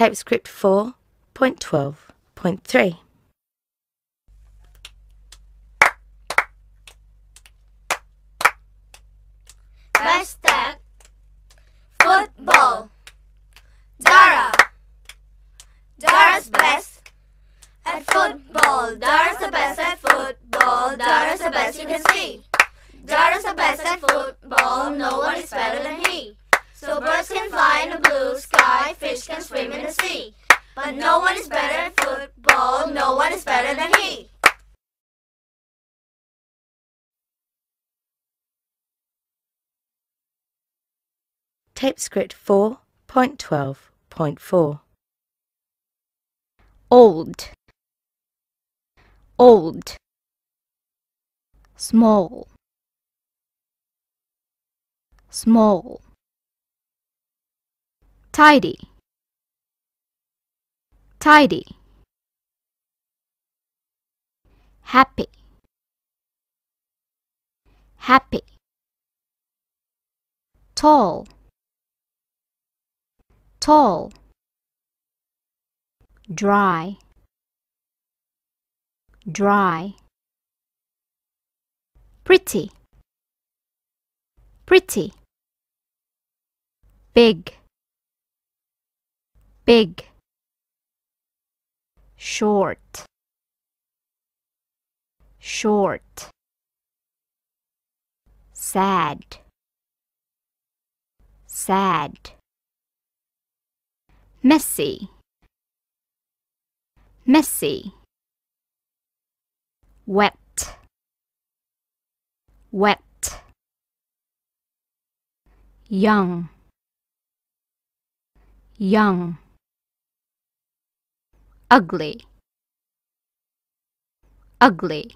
TypeScript 4.12.3. Hashtag football. Dara. Dara's best at football. Dara's the best at football. Dara's the best you can see. Dara's the best at football. No one is better than him. So birds can fly in the blue sky, fish can swim in the sea. But no one is better at football, no one is better than he. Tape script 4.12.4 Old Old Small Small tidy tidy happy happy tall tall dry dry pretty pretty big big short short sad sad messy messy wet wet young young ugly ugly